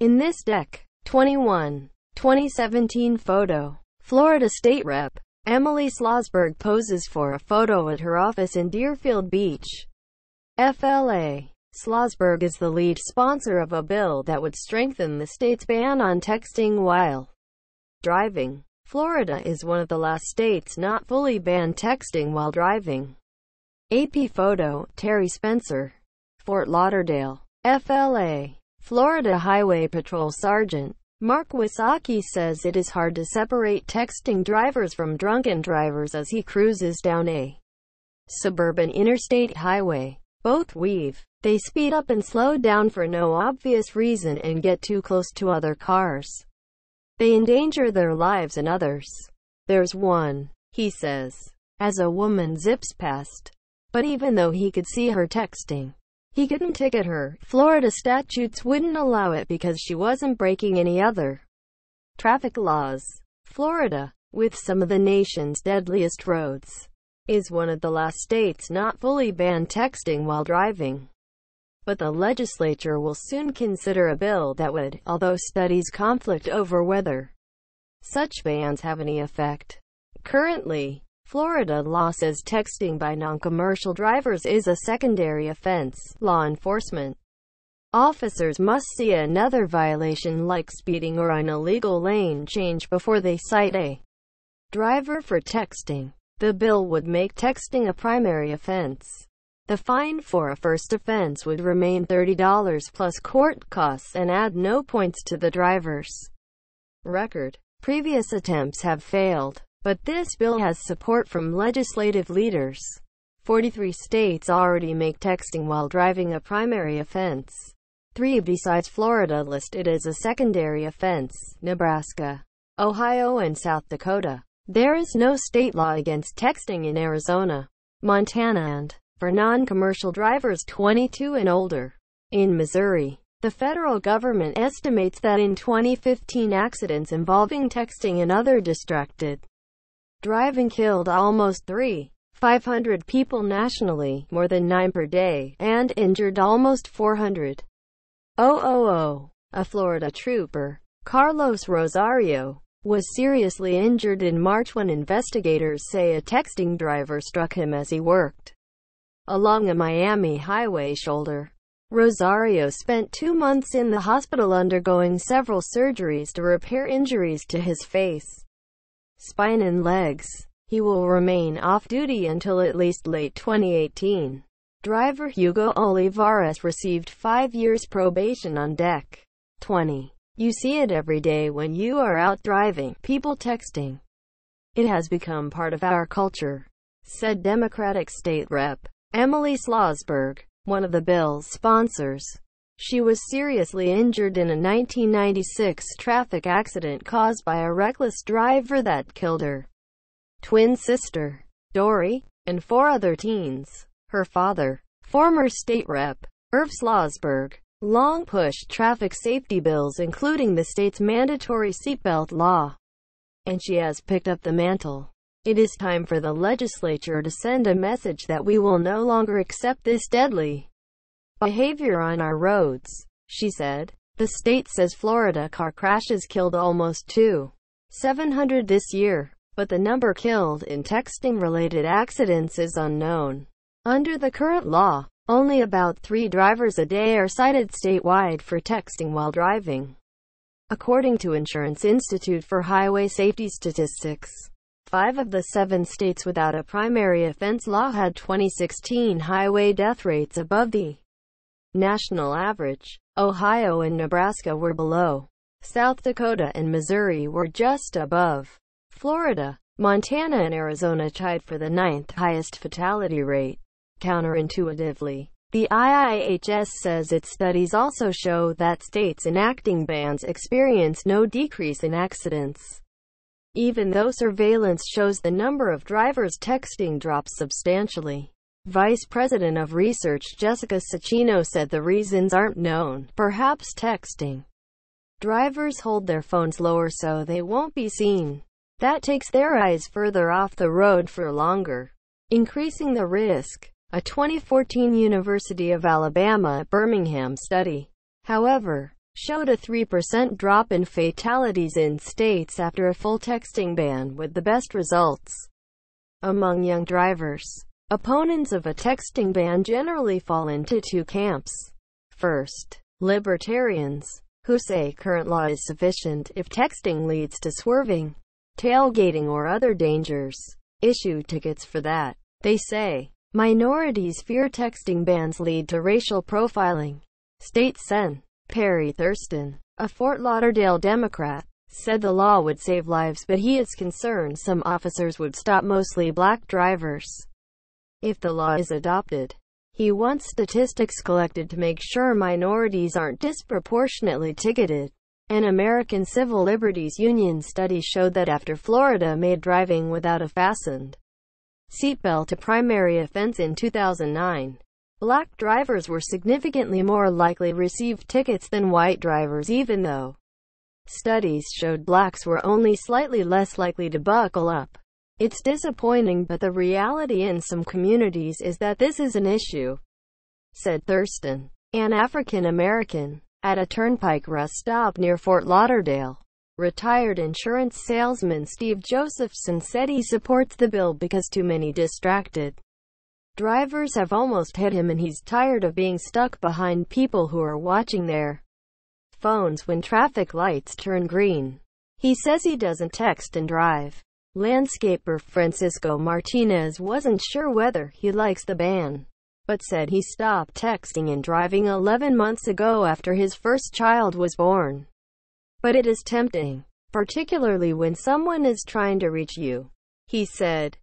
In this deck, 21, 2017 photo, Florida State Rep. Emily Slosberg poses for a photo at her office in Deerfield Beach, FLA. Slosberg is the lead sponsor of a bill that would strengthen the state's ban on texting while driving. Florida is one of the last states not fully banned texting while driving. AP photo, Terry Spencer, Fort Lauderdale, FLA. Florida Highway Patrol Sergeant Mark Wisaki says it is hard to separate texting drivers from drunken drivers as he cruises down a suburban interstate highway. Both weave. They speed up and slow down for no obvious reason and get too close to other cars. They endanger their lives and others. There's one, he says, as a woman zips past. But even though he could see her texting, he couldn't ticket her. Florida statutes wouldn't allow it because she wasn't breaking any other traffic laws. Florida, with some of the nation's deadliest roads, is one of the last states not fully banned texting while driving. But the legislature will soon consider a bill that would, although studies conflict over whether such bans have any effect. Currently, Florida law says texting by non-commercial drivers is a secondary offense. Law enforcement officers must see another violation like speeding or an illegal lane change before they cite a driver for texting. The bill would make texting a primary offense. The fine for a first offense would remain $30 plus court costs and add no points to the driver's record. Previous attempts have failed. But this bill has support from legislative leaders. 43 states already make texting while driving a primary offense. Three besides Florida list it as a secondary offense, Nebraska, Ohio and South Dakota. There is no state law against texting in Arizona, Montana and, for non-commercial drivers 22 and older, in Missouri. The federal government estimates that in 2015 accidents involving texting and other distracted driving killed almost 3,500 people nationally, more than 9 per day, and injured almost 400. Oh, oh, oh! A Florida trooper, Carlos Rosario, was seriously injured in March when investigators say a texting driver struck him as he worked along a Miami highway shoulder. Rosario spent two months in the hospital undergoing several surgeries to repair injuries to his face spine and legs. He will remain off-duty until at least late 2018. Driver Hugo Olivares received five years probation on deck. 20. You see it every day when you are out driving, people texting. It has become part of our culture, said Democratic State Rep. Emily Slosberg, one of the bill's sponsors. She was seriously injured in a 1996 traffic accident caused by a reckless driver that killed her twin sister, Dory, and four other teens. Her father, former state rep, Irv Slosberg, long pushed traffic safety bills including the state's mandatory seatbelt law, and she has picked up the mantle. It is time for the legislature to send a message that we will no longer accept this deadly behavior on our roads, she said. The state says Florida car crashes killed almost 2,700 this year, but the number killed in texting-related accidents is unknown. Under the current law, only about three drivers a day are cited statewide for texting while driving, according to Insurance Institute for Highway Safety Statistics. Five of the seven states without a primary offense law had 2016 highway death rates above the national average. Ohio and Nebraska were below. South Dakota and Missouri were just above. Florida, Montana and Arizona tied for the ninth highest fatality rate. Counterintuitively, the IIHS says its studies also show that states enacting bans experience no decrease in accidents. Even though surveillance shows the number of drivers texting drops substantially. Vice President of Research Jessica Sacchino said the reasons aren't known, perhaps texting. Drivers hold their phones lower so they won't be seen. That takes their eyes further off the road for longer, increasing the risk. A 2014 University of Alabama Birmingham study, however, showed a 3% drop in fatalities in states after a full texting ban with the best results among young drivers. Opponents of a texting ban generally fall into two camps. First, libertarians, who say current law is sufficient if texting leads to swerving, tailgating or other dangers. Issue tickets for that. They say, minorities fear texting bans lead to racial profiling. State Sen. Perry Thurston, a Fort Lauderdale Democrat, said the law would save lives but he is concerned some officers would stop mostly black drivers. If the law is adopted, he wants statistics collected to make sure minorities aren't disproportionately ticketed. An American Civil Liberties Union study showed that after Florida made driving without a fastened seatbelt a primary offense in 2009, black drivers were significantly more likely to receive tickets than white drivers even though studies showed blacks were only slightly less likely to buckle up. It's disappointing but the reality in some communities is that this is an issue, said Thurston, an African American, at a turnpike rest stop near Fort Lauderdale. Retired insurance salesman Steve Josephson said he supports the bill because too many distracted drivers have almost hit him and he's tired of being stuck behind people who are watching their phones when traffic lights turn green. He says he doesn't text and drive. Landscaper Francisco Martinez wasn't sure whether he likes the ban, but said he stopped texting and driving 11 months ago after his first child was born. But it is tempting, particularly when someone is trying to reach you, he said.